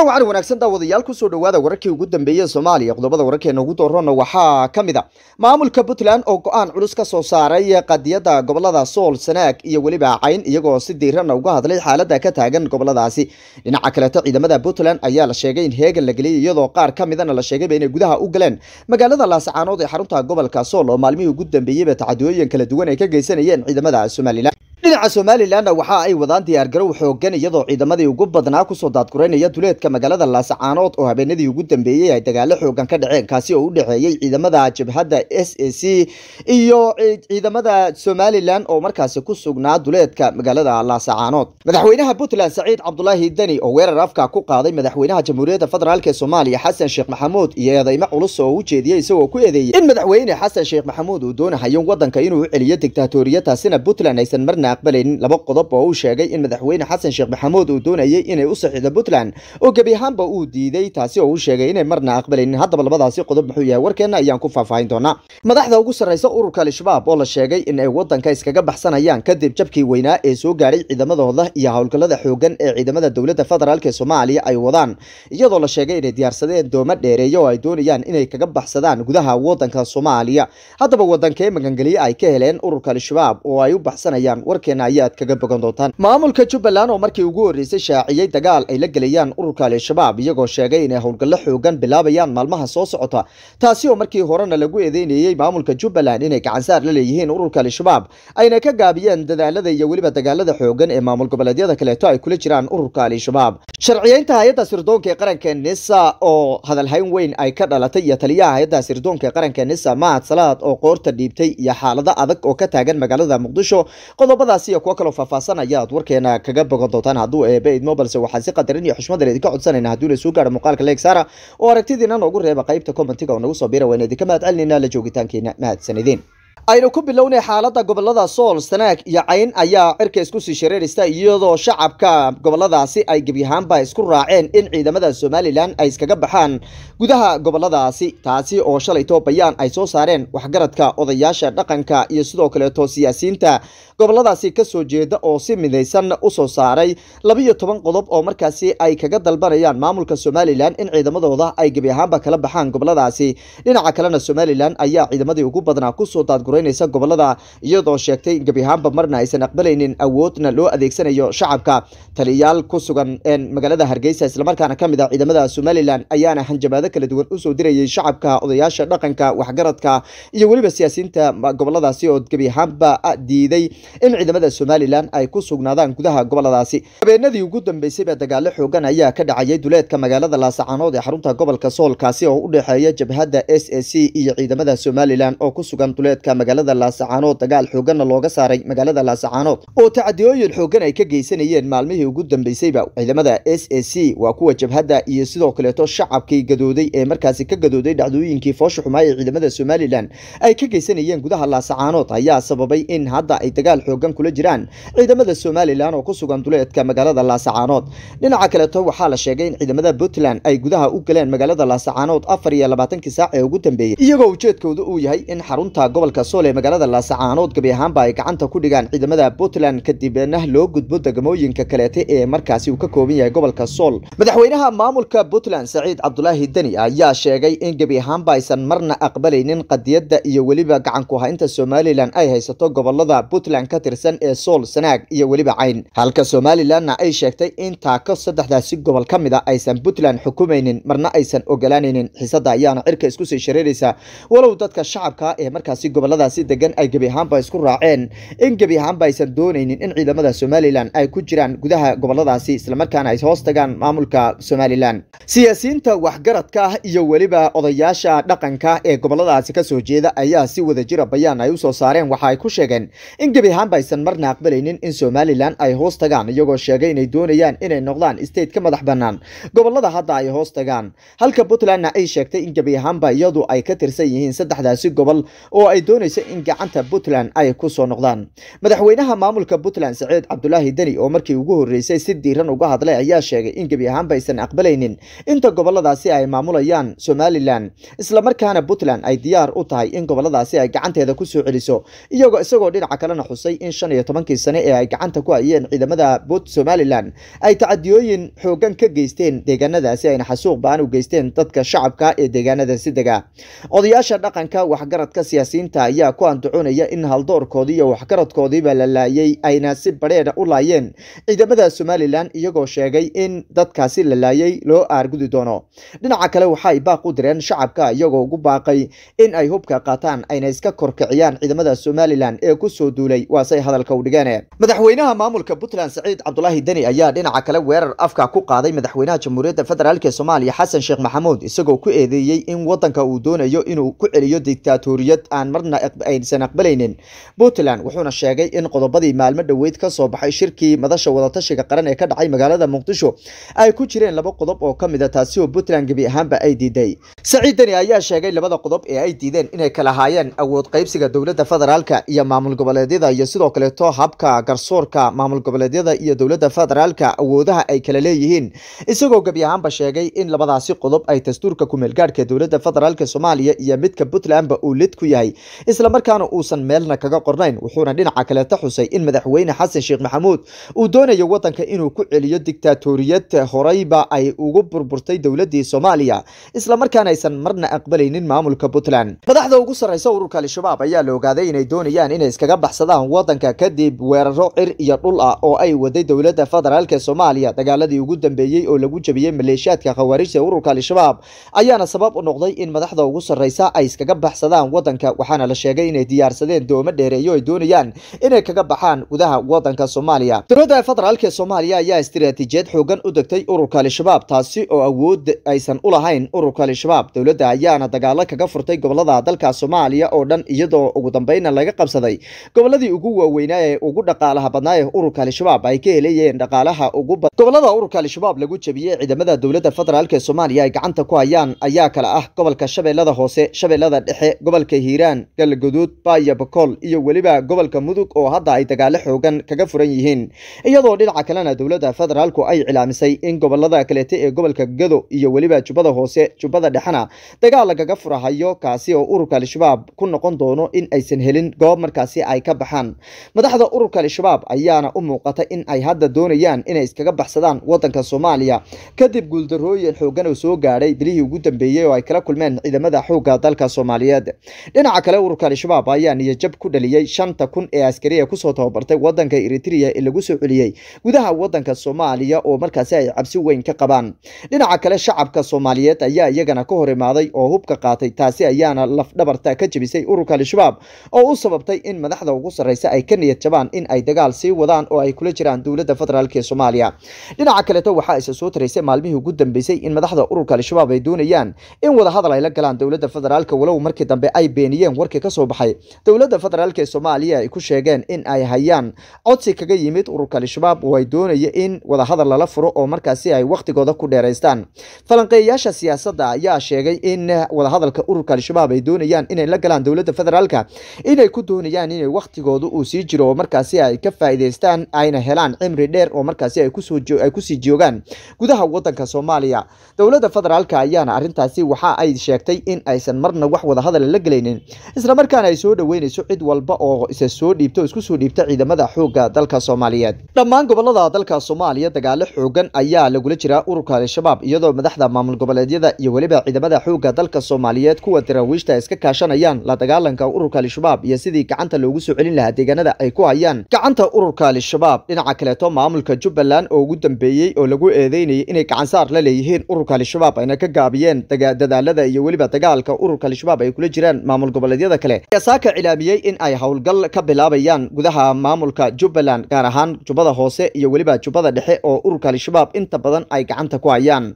kulan wacan wanaagsan daawadayaal kusoo dhowaada wararkii ugu dambeeyey soomaaliya qodobada wararkeena ugu doorona waxaa ka mid a ah maamulka puntland oo go-aan culus ka soo saaray qadiyada gobolada sool sanaag iyo weliba cayn iyagoo si diiranna uga hadlay xaalada ka taagan goboladaasi dhinaca kaleeto ciidamada puntland ayaa la sheegay in heegan la geliyay iyadoo qaar ka midana la sheegayba inay gudaha u galeen magaalada laasacaanood ee xarunta gobolka sool oo maalmihii ugu dambeeyeyba tacadiyooyin kala duwan ay ka geysanayeen ciidamada somalilan dhinaca somalilanna waxa ay wadaan diyaargarow xoogan iyadoo ciidamadii ugu badnaa kusoo daadgureynaya duleedka magaalada laasacaanood oo habeenadii ugu dambeeyey ay dagaalo xoogan ka dhaceen kaasi oo u dhexeeyey ciidamada jabhadda s a c iyo ciidamada somalilan oo markaasi ku sugnaa duleedka magaalada laasacaanood madaxweynaha puntland saciid cabdulaahi deni oo weerar afka ku qaaday madaxweynaha jamhuuriyadda federaalk ee soomaaliya xasan sheekh maxamuud iyo eedeymo culus oo u jeediyey isagoo ku eedeeyey in madaxweyne xasan sheekh maxamuud uu doonahayo wadanka inuu u celiyo digtatoriyad taasina puntland aysan marna aqbalin laba qodob oo uu sheegay in madaxweyne xasan sheekh maxamuud uu doonayay inay u saxiixdo puntland oo gebi ahaanba uu diiday taasi oo uu sheegay inay marna aqbalin haddaba labadaasi qodob muxuu yahay warkeenna ayaan ku faahfaahin doonaa madaxda ugu sarraysa ururka al-shabaab oo la sheegay in ay waddanka iskaga baxsanayaan kadib jabkii weynaa ee soo gaaray ciidamadooda iyo howlgallada xooggan ee ciidamada dowladda federaalk ee soomaaliya ay wadaan iyadoo la sheegay inay diyaarsadeen doomo dheereeye oo ay doonayaan inay kaga baxsadaan gudaha waddanka soomaaliya haddaba waddankee magangeliye ay ka heleen ururka al-shabaab oo ay u baxsanayaan war warkeena ayaad kaga bogan doontaan maamulka jubbaland oo markii ugu horreysay shaaciyey dagaal ay la gelayaan ururka al-shabaab iyagoo sheegay inay howlgallo xoogan bilaabayaan maalmaha soo socota taasi oo markii horena lagu eedeynayey maamulka jubbaland inay gacansaar la leeyihiin ururka al-shabaab ayna ka gaabiyeen dadaalada iyo weliba dagaalada xoogan ee maamul goboleedyada kaleeto ay kula jiraan ururka al-shabaab sharciyeynta hay-adda sirdoonka ee qaranka nisa oo hadalhayn weyn ay ka dhalatay iyo taliyaha hay-adda sirdoonka ee qaranka nisa mahad salaad oo qoorta dhiibtay iyo xaalado adag oo ka taagan magaalada muqdisho qodobada dhacdadaas iyo kuwo kaloo faahfaasanaya aad warkeena kaga bogan doontaan hadduu eebe idmo balse waxaan si qadarin iyo xushmadan idinka codsanayna hadduu laisuu gaaro muuqaalka leegsara oo aragtidiina noogu reeba qaybta commentiga oo nagu soo bira waan idinka mahadcelinaynaa la joogitaankeena mahadsanideen aynu ku bilownay xaalada gobolada sool sanaag iyo cayn ayaa cirka isku sii shareeraysta iyadoo shacabka goboladaasi ay gebi ahaanba isku raaceen in ciidamada somalilan ay iskaga baxaan gudaha goboladaasi taasi oo shalayto bayaan ay soo saareen waxgaradka odayaasha dhaqanka iyo sidoo kaleeto siyaasiinta goboladaasi kasoo jeeda oo si midaysan u soo saaray labiyo toban qodob oo markaasi ay kaga dalbanayaan maamulka somalilan in ciidamadooda ay gebi ahaanba kala baxaan goboladaasi dhinaca kalena somalilan ayaa ciidamadii ugu badnaa kusoo daadguraynaysa gobolada iyadoo sheegtay in gebi ahaanba marna aysan aqbalaynin awoodna loo adeegsanayo shacabka taliyayaal ku sugan magaalada hargeysa islamarkaana kamid a ah ciidamada somalilan ayaana hanjabaado kala duwan usoo dirayay shacabka odayaasha dhaqanka waxgaradka iyo weliba siyaasiyiinta goboladaasi oo gebi ahaanba diiday in ciidamada somalilan ay ku sugnaadaan gudaha goboladaasi habeenadii ugu dambeysayba baa dagaalo xoogan ayaa ka dhacayay duleedka magaalada laasacanood ee xarunta gobolka soolkaasi oo u dhexeeya jabhadda s a c iyo ciidamada somalilan oo ku sugan duleedka magaalada laasacanood dagaal xooganna looga saaray magaalada laasacanood oo tacdiyooyin xooggan ay ka geysanayeen maalmihii ugu dambeysayba ciidamada s a c waa kuwa jabhadda iyo sidoo kaleeto shacabkii gadooday ee markaasi ka gadooday dhacdooyinkii foosha xumaa ee ciidamada somalilan ay ka geysanayeen gudaha laasacanood ayaa sababay in hadda ay dagaal dagaal xoogan kula jiraan ciidamada somalilan oo ku sugan duleedka magaalada laasacaanood dhinaca kaleeto waxaa la sheegay in ciidamada puntland ay gudaha u galeen magaalada laasacaanood afar iyo labaatankii saac ee ugu dambeeyey iyagoo ujeedkooda uu yahay in xarunta gobolka sool ee magaalada laasacaanood gebi ahaanba ay gacanta ku dhigaan ciidamada puntland kadibna loo gudbo degmooyinka kaleete ee markaasi uu ka kooban yahay gobolka sool madaxweynaha maamulka puntland saciid cabdulaahi deni ayaa sheegay in gebi ahaanba aysan marna aqbalaynin qadiyadda iyo weliba gacanku haynta somalilan ay haysato gobolada puntland ka tirsan ee sool sanaag iyo weliba cayn halka somalilanna ay sheegtay in taako saddexdaasi gobol ka mid a ah aysan puntland xukumaynin marna aysan ogolaanaynin xiisada ayaana cirka isku sii shareeraysa walow dadka shacabka ah ee markaasi goboladaasi degan ay gebi ahaanba isku raaceen in gebi ahaanba aysan doonaynin in ciidamada somalilan ay ku jiraan gudaha goboladaasi islamarkaana ay hoos tagaan maamulka somalilan siyaasiyiinta waxgaradka iyo weliba odayaasha dhaqanka ee goboladaasi kasoo jeeda ayaa si wada jira ah bayaan ay usoo saareen waxa ay ku sheegeen in gebi ahaanba aysan marna aqbalaynin in somalilan ay hoos tagaan iyagoo sheegay inay doonayaan inay noqdaan state ka madax bannaan gobollada hadda ay hoos tagaan halka puntlandna ay sheegtay in gebi ahaanba iyadu ay ka tirsan yihiin saddexdaasi gobol oo ay doonaysa in gacanta puntland ay ku soo noqdaan madaxweynaha maamulka puntland saciid cabdulaahi deni oo markii ugu horreysay si diiran uga hadlay ayaa sheegay in gebi ahaanba aysan aqbalaynin inta gobolladaasi ay maamulayaan somalilan isla markaana puntland ay diyaar u tahay in gobolladaasi ay gacanteeda ku soo celiso iyagoo isagoo dhinaca kalena xus xasuusay in shan iyo tobankii sane ee ay gacanta ku hayeen ciidamada bunt somalilan ay tacadiyooyin xoogan ka geysteen deegaanadaasi ayna xasuuq ba-an u geysteen dadka shacabka ee deegaanadaasi dega odayaasha dhaqanka waxgaradka siyaasiyiinta ayaa ku anducunaya in haldoorkoodii iyo waxgaradkoodiiba la laayay ayna si badheedha u laayeen ciidamada somalilan iyagoo sheegay in dadkaasi la laayay loo aargudi doono dhinaca kale waxaay baaq u direen shacabka iyagoo ugu baaqay in ay hubka qaataan ayna iska korkiciyaan ciidamada somalilan ee kusoo duulay waasay hadalka u dhigeen madaxweynaha maamulka puntland saciid cabdulaahi deni ayaa dhinaca kale weerar afka ku qaaday madaxweynaha jamhuuriyadda federaalk ee soomaaliya xasan sheekh maxamuud isagoo ku eedeeyey in wadanka uu doonayo inuu ku celiyo dictaatoriyad aan marna aysan aqbalaynin puntland wuxuuna sheegay in qodobadii maalmo dhoweyd ka soo baxay shirkii madasha wadatashiga qaran ee ka dhacay magaalada muqdisho ay ku jireen laba qodob oo ka mida ah, taasi oo puntland gebi ahaanba ay diiday saciid deni ayaa sheegay labada qodob ee ay diideen inay kala haayeen awood qaybsiga dowladda federaalka iyo maamul goboleedyada iyo sidoo kaleeto habka garsoorka maamul goboleedyada iyo dowladda federaalka awoodaha ay kala leeyihiin isagoo gebi ahaanba sheegay in labadaasi qodob ay dastuurka kumeelgaadhka dowladda federaalk soomaaliya iyo midka puntlandba uu lid ku yahay islamarkaana uusan meelna kaga qornayn wuxuuna dhinaca kaleeto xusay in madaxweyne xasan sheekh maxamuud uu doonayo waddanka inuu ku celiyo digtaatoriyad horayba ay ugu burburtay dowladdii soomaaliya islamarkaana aysan marna aqbalaynin maamulka puntland madaxda ugu sarreysa ururka al-shabaab ayaa la ogaaday inay doonayaan inay iskaga baxsadaan wadanka kadib weeraro cir iyo dhul ah oo ay waday dowladda federaalk soomaaliya dagaaladii ugu dambeeyey oo lagu jabiyey maleeshiyaadka khawaarijta ururka al-shabaab ayaana sabab u noqday in madaxda ugu sarreysa ay iskaga baxsadaan wadanka waxaana la sheegay inay diyaarsadeen doomo dheereeyo ay doonayaan inay kaga baxaan gudaha wadanka soomaaliya dowladda federaalk soomaaliya ayaa istiraatiijiyad xoogan u degtay ururka al-shabaab taasi oo awood aysan u lahayn ururka al-shabaab dowladda ayaana dagaalo kaga furtay gobolada dalka soomaaliya oo dhan iyadoo ugu dambeyna laga qabsaday goboladii ugu waaweynaa ee ugu dhaqaalaha badnaa ee ururka al-shabaab ay ka helayeen dhaqaalaha ugu badan gobolada ururka al-shabaab lagu jebiyey ciidamada dowladda federaalk ee soomaaliya ay gacanta ku hayaan ayaa kale ah gobolka shabeellada hoose shabeellada dhexe gobolka hiiraan galgaduud baaya bakool iyo weliba gobolka mudug oo hadda ay dagaalo xoogan kaga furan yihiin iyadoo dhinaca kalena dowladda federaalku ay cilaamisay in gobolada kaleeta ee gobolka gado iyo weliba jubbada hoose jubbada dhexena dagaal lagaga furahayo kaasi oo ururka al-shabaab ku noqon doono in aysan helin goob markaasi ay ka baxaan madaxda ururka al-shabaab ayaana u muuqata in ay hadda doonayaan inay iskaga baxsadaan wadanka soomaaliya kadib guuldarooyin xoogan oo soo gaadhay bilihii ugu dambeeyey oo ay kala kulmeen ciidamada xoogga dalka soomaaliyeed dhinaca kale ururka al-shabaab ayaa niyajab ku dhaliyey shanta kun ee askari ee kusoo tababartay wadanka eritriya ee lagu soo celiyey gudaha wadanka soomaaliya oo markaasi ay cabsi weyn ka qabaan dhinaca kale shacabka soomaaliyeed ayaa iyagana ka hor imaaday oo hubka qaatay taasi ayaana lafdhabarta ka jebisay ururka al-shabaab oo u sababtay in madaxda ugu sarreysa balse ay ka niyad jabaan in ay dagaal sii wadaan oo ay kula jiraan dowladda federaalk ee soomaaliya dhinaca kaleto waxaa isa soo taraysay maalmihii ugu dambeysay in madaxda ururka al-shabaab ay doonayaan in wada ay la galaan dowladda federaalk walow markii dambe ay beeniyeen warkii kasoo baxay dowladda federaalk ee soomaaliya ay ku sheegeen in ay hayaan codsi kaga yimid ururka al-shabaab oo ay doonaya in wadahadal lala furo oo markaasi ay wakhtigooda ku dheeraystaan falanqeeyayaasha siyaasadda ayaa sheegay in wadahadalka ururka al-shabaab ay doonayaan inay la galaan dowladda federaalka inay ku doonayaan inay wakhtigooda uu sii jiro oo markaasi ay ka faa'iidaystaan ayna helaan cimri dheer oo markaasi ay kusii joogaan gudaha wadanka soomaaliya dowladda federaalka ayaana arrintaasi waxa ay sheegtay in aysan marna wax wada la gelaynin isla markaana ay soo dhaweynayso cid walba oo isa soo dhiibto isku soo dhiibta ciidamada xoogga dalka soomaaliyeed dhammaan gobolada dalka soomaaliya dagaalo xoogan ayaa lagula jiraa ururka al-shabaab iyadoo madaxda maamul goboleedyada iyo weliba ciidamada xoogga dalka soomaaliyeed kuwa daraawiishta iska kaashanayaan la dagaalanka ururka al-shabaab iyo sidii gacanta loogu soo celin lahaa deegaanada ay ku hayaan gacanta ururka al-shabaab dhinaca kaleeto maamulka jubbaland oo ugu dambeeyey oo lagu eedeynayay inay gacansaar la leeyihiin ururka al-shabaab ayna ka gaabiyeen dadaalada iyo weliba dagaalka ururka al-shabaab ay kula jiraan maamul goboleedyada kale ayaa saaka cilaamiyey in ay howlgal ka bilaabayaan gudaha maamulka jubbaland gaar ahaan jubbada hoose iyo weliba jubbada dhexe oo ururka al-shabaab inta badan ay gacanta ku hayaan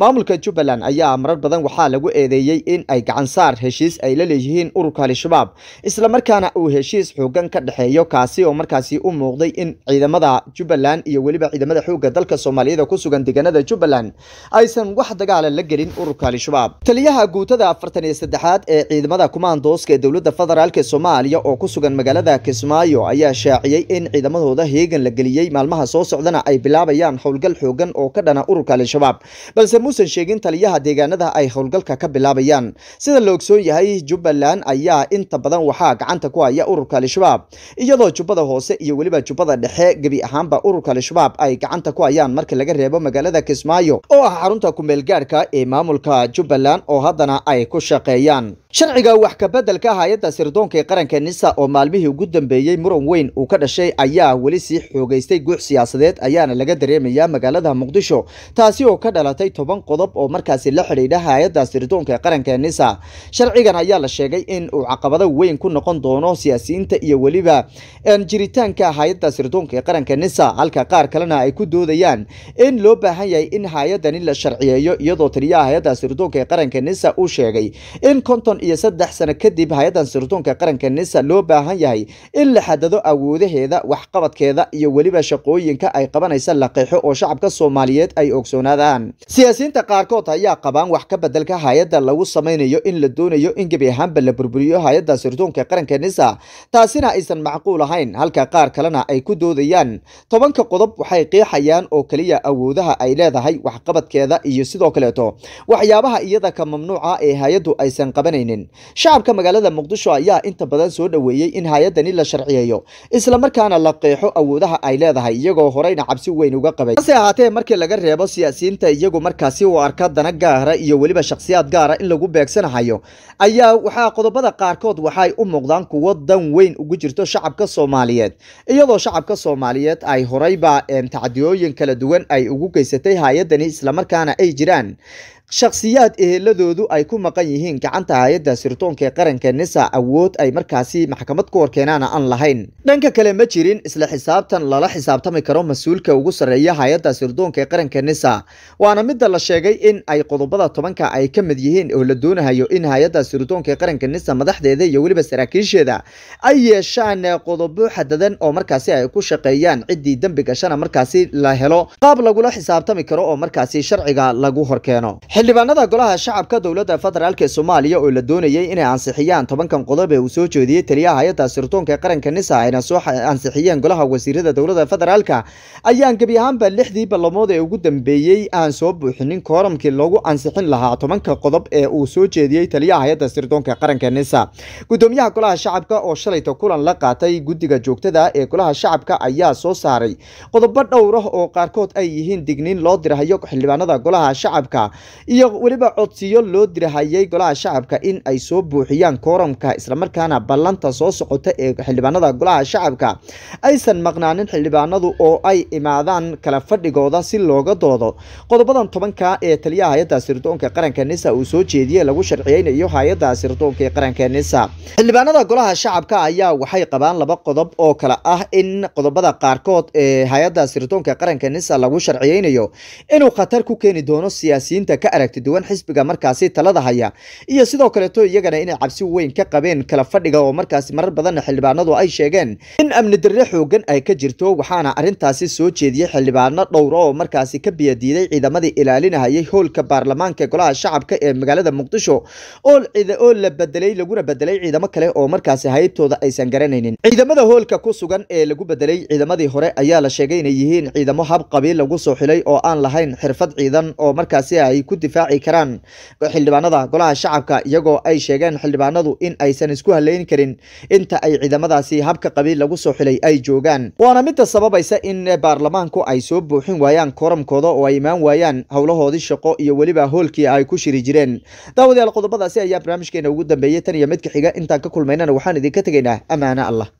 maamulka jubbaland ayaa marar badan waxaa lagu eedeeyey in ay gacansaar heshiis ay la leeyihiin ururka al-shabaab islamarkaana uu heshiis xoogan ka dhexeeyo kaasi oo markaasi u muuqday in ciidamada jubbaland iyo weliba ciidamada xoogga dalka soomaaliyada ku sugan deegaanada jubbaland aysan wax dagaala la gelin ururka al-shabaab taliyaha guutada afartan iyo saddexaad ee ciidamada kumaandooska ee dowladda federaalk soomaaliya oo ku sugan magaalada kismaayo ayaa shaaciyey in ciidamadooda heegan la geliyey maalmaha soo socdana ay bilaabayaan howlgal xoogan oo ka dhana ururka al-shabaab balse muusan sheegin taliyaha deegaanada ay howlgalka ka bilaabayaan sida la ogsoon yahay jubbaland ayaa inta badan waxaa gacanta ku haya ururka al-shabaab iyadoo jubbada hoose iyo weliba jubbada dhexe gebi ahaanba ururka al-shabaab ay gacanta ku hayaan marka laga reebo magaalada kismaayo oo ah xarunta kumeelgaarka ah ee maamulka jubbaland oo haddana ay ku shaqeeyaan sharciga wax kabedelka hay-adda sirdoonka qaranka nisa oo maalmihii ugu dambeeyey muran weyn uu ka dhashay ayaa weli sii xoogaystay guux siyaasadeed ayaana laga dareemayaa magaalada muqdisho taasi oo ka dhalatay toban qodob oo markaasi la xidhiidha hay-adda sirdoonka qaranka nisa sharcigan ayaa la sheegay in uu caqabado weyn ku noqon doono siyaasiyiinta iyo weliba jiritaanka hay-adda sirdoonka qaranka nisa halka qaar kalena ay ku doodayaan in loo baahan yahay in hay-adani la sharciyeeyo iyadoo taliyaha hay-adda sirdoonka qaranka nisa uu sheegay in konton iyo saddex sano kadib hay-addan sirdoonka qaranka nisa loo baahan yahay in la xadado awoodaheeda waxqabadkeeda iyo weliba shaqooyinka ay qabanaysa laqeexo oo shacabka soomaaliyeed ay ogsoonaadaan siyaasiyiinta qaarkood ayaa qabaan wax ka bedelka hay-adda lagu samaynayo in la doonayo in gebi ahaanba la burburiyo hay-adda sirtuunka qaranka nisa taasina aysan macquul ahayn halka qaar kalena ay ku doodayaan tobanka qodob waxay qiixayaan oo keliya awoodaha ay leedahay waxqabadkeeda iyo sidoo kaleeto waxyaabaha iyada ka mamnuuca ee hay-addu aysan qabanayn haynin shacabka magaalada muqdisho ayaa inta badan soo dhoweeyey in hay-adani la sharciyeeyo islamarkaana la qeexo awoodaha ay leedahay iyagoo horeyna cabsi weyn uga qabay hase ahaatee markii laga reebo siyaasiyiinta iyagu markaasi uu arka dana gaara iyo weliba shakhsiyaad gaara in lagu beegsanahayo ayaa waxaa qodobada qaarkood waxay u muuqdaan kuwo dan weyn ugu jirto shacabka soomaaliyeed iyadoo shacabka soomaaliyeed ay horeyba tacdiyooyin kala duwan ay ugu geysatay hay-adani islamarkaana ay jiraan shakhsiyaad eheladoodu ay ku maqan yihiin gacanta hay-adda sirdoonka ee qaranka nisa awood ay markaasi maxkamad ku horkeenaana aan lahayn dhanka kale ma jirin isla xisaabtan lala xisaabtami karo mas-uulka ugu sarreeya hay-adda sirdoonka ee qaranka nisa waana midda la sheegay in ay qodobada tobanka ay ka mid yihiin oo la doonahayo in hay-adda sirdoonka ee qaranka nisa madaxdeeda iyo weliba saraakiisheeda ay yeeshaan qodobo xadadan oo markaasi ay ku shaqeeyaan ciddii dembi gashana markaasi la helo qaab lagula xisaabtami karo oo markaasi sharciga lagu horkeeno xildhibaanada golaha shacabka dowladda ee soomaaliya oo la doonayay inay ansixiyaan tobankan qodob ee uu soo jeediyey taliyaha hay-adda sirdoonka qaranka nisa ayna soo ansixiyeen golaha wasiirada dowladda federaalka ayaan gebi ahaanba lixdii ballamood ee ugu dambeeyey aan soo buuxinin kooramkii lagu ansixin lahaa tobanka qodob ee uu soo jeediyey taliyaha hay-adda sirdoonka qaranka nisa gudoomiyaha golaha shacabka oo shalayta kulan la qaatay guddiga joogtada ee golaha shacabka ayaa soo saaray qodobo dhowr ah oo qaarkood ay yihiin digniin loo dirhayo xildhibaanada golaha shacabka iyo weliba codsiyo loo dirahayay golaha shacabka in ay soo buuxiyaan kooramka islamarkaana ballanta soo socota ee xildhibaanada golaha shacabka aysan maqnaanin xildhibaanadu oo ay imaadaan kala fadhigooda si looga doodo qodobadan tobanka ee taliyaha hay-adda sirdoonka qaranka nisa uu soo jeediyey lagu sharciyeynayo hay-adda sirdoonka ee qaranka nisa xildhibaanada golaha shacabka ayaa waxay qabaan laba qodob oo kale ah in qodobada qaarkood ee hay-adda sirdoonka qaranka nisa lagu sharciyeynayo inuu khatar ku keeni doono siyaasiyiinta ka ka duwan xisbiga markaasi talada haya iyo sidoo kaleeto iyagana inay cabsi weyn ka qabeen kala fadhiga oo markaasi marar badanna xildhibaanadu ay sheegeen in amni darre xoogan ay ka jirto waxaana arrintaasi soo jeediyey xildhibaano dhowr ah oo markaasi ka biyadiiday ciidamadii ilaalinahayay howlka baarlamaanka golaha shacabka ee magaalada muqdisho oo la bedelay laguna bedelay ciidamo kale oo markaasi haybtooda aysan garanaynin ciidamada hoolka ku sugan ee lagu bedelay ciidamadii hore ayaa la sheegay inay yihiin ciidamo hab qabiil lagu soo xilay oo aan lahayn xirfad ciidan oo markaasi ay ku difaaci karaan xildhibaanada golaha shacabka iyagoo ay sheegeen xildhibaanadu in aysan isku haleyni karin inta ay ciidamadaasi habka qabiil lagu soo xilay ay joogaan waana midda sababaysa in baarlamaanku ay soo buuxin waayaan kooramkooda oo ay imaan waayaan howlahoodii shaqo iyo weliba hoolkii ay ku shiri jireen daawadayaal qodobadaasi ayaa barnaamijkeena ugu dambeeyey tan iyo midka xiga intaan ka kulmaynana waxaan idinka tegaynaa ammaano allah